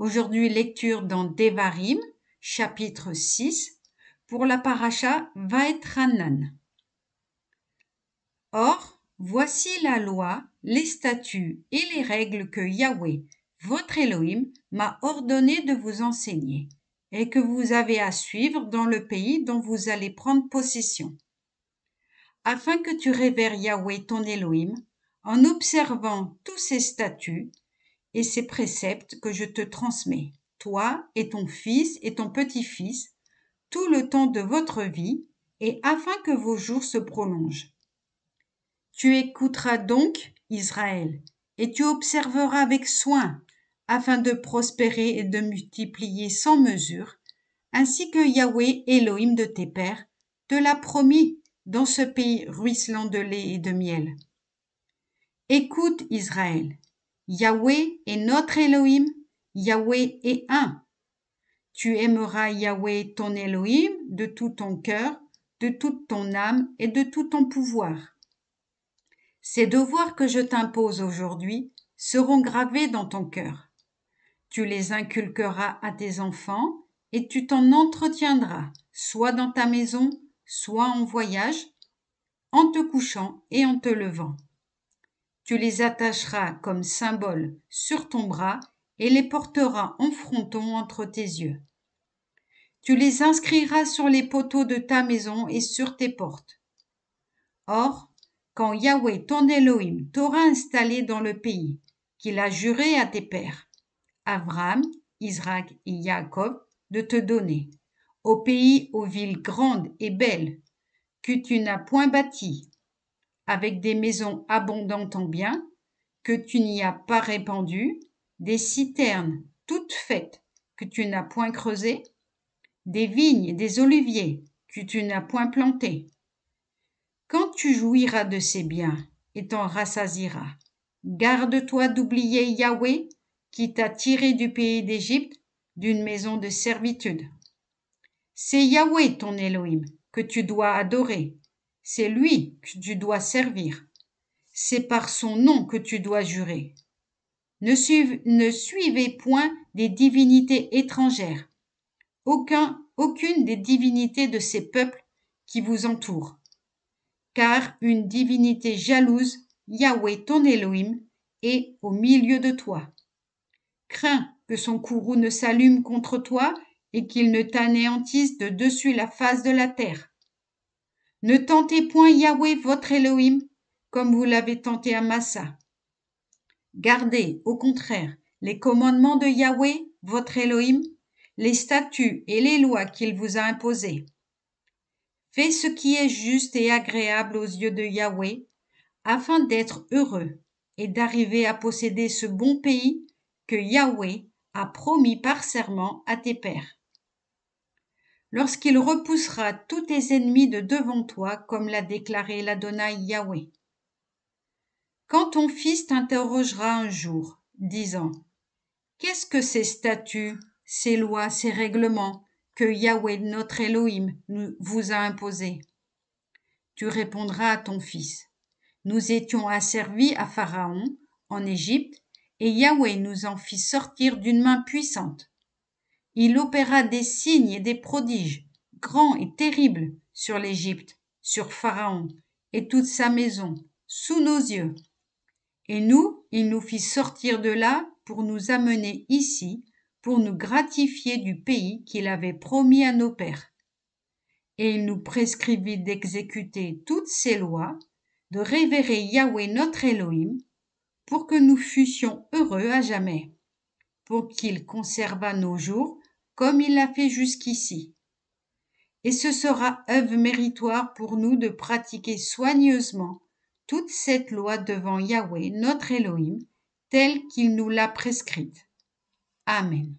Aujourd'hui, lecture dans Devarim, chapitre 6, pour la paracha Vaetranan. Or, voici la loi, les statuts et les règles que Yahweh, votre Elohim, m'a ordonné de vous enseigner et que vous avez à suivre dans le pays dont vous allez prendre possession. Afin que tu révères Yahweh ton Elohim, en observant tous ses statuts et ces préceptes que je te transmets, toi et ton fils et ton petit-fils, tout le temps de votre vie, et afin que vos jours se prolongent. Tu écouteras donc, Israël, et tu observeras avec soin, afin de prospérer et de multiplier sans mesure, ainsi que Yahweh, Elohim de tes pères, te l'a promis dans ce pays ruisselant de lait et de miel. Écoute, Israël, Yahweh est notre Elohim, Yahweh est un. Tu aimeras Yahweh ton Elohim de tout ton cœur, de toute ton âme et de tout ton pouvoir. Ces devoirs que je t'impose aujourd'hui seront gravés dans ton cœur. Tu les inculqueras à tes enfants et tu t'en entretiendras, soit dans ta maison, soit en voyage, en te couchant et en te levant. Tu les attacheras comme symbole sur ton bras et les porteras en fronton entre tes yeux. Tu les inscriras sur les poteaux de ta maison et sur tes portes. Or, quand Yahweh ton Elohim t'aura installé dans le pays qu'il a juré à tes pères, Abraham, Israël et Jacob, de te donner, au pays aux villes grandes et belles, que tu n'as point bâties, avec des maisons abondantes en biens, que tu n'y as pas répandues, des citernes toutes faites, que tu n'as point creusées, des vignes et des oliviers, que tu n'as point plantés. Quand tu jouiras de ces biens et t'en rassasiras, garde-toi d'oublier Yahweh qui t'a tiré du pays d'Égypte, d'une maison de servitude. C'est Yahweh ton Elohim que tu dois adorer, c'est lui que tu dois servir. C'est par son nom que tu dois jurer. Ne, suivez point des divinités étrangères, aucune des divinités de ces peuples qui vous entourent. Car une divinité jalouse, Yahweh ton Elohim, est au milieu de toi. Crains que son courroux ne s'allume contre toi et qu'il ne t'anéantisse de dessus la face de la terre. Ne tentez point Yahweh votre Elohim comme vous l'avez tenté à Massa. Gardez, au contraire, les commandements de Yahweh votre Elohim, les statuts et les lois qu'il vous a imposés. Fais ce qui est juste et agréable aux yeux de Yahweh, afin d'être heureux et d'arriver à posséder ce bon pays que Yahweh a promis par serment à tes pères lorsqu'il repoussera tous tes ennemis de devant toi, comme l'a déclaré l'Adonai Yahweh. Quand ton fils t'interrogera un jour, disant Qu'est-ce que ces statuts, ces lois, ces règlements que Yahweh, notre Elohim, nous, vous a imposés Tu répondras à ton fils Nous étions asservis à Pharaon, en Égypte, et Yahweh nous en fit sortir d'une main puissante. Il opéra des signes et des prodiges, grands et terribles, sur l'Égypte, sur Pharaon et toute sa maison, sous nos yeux. Et nous, il nous fit sortir de là pour nous amener ici, pour nous gratifier du pays qu'il avait promis à nos pères. Et il nous prescrivit d'exécuter toutes ses lois, de révérer Yahweh notre Elohim, pour que nous fussions heureux à jamais, pour qu'il conservât nos jours comme il l'a fait jusqu'ici. Et ce sera œuvre méritoire pour nous de pratiquer soigneusement toute cette loi devant Yahweh, notre Elohim, telle qu'il nous l'a prescrite. Amen.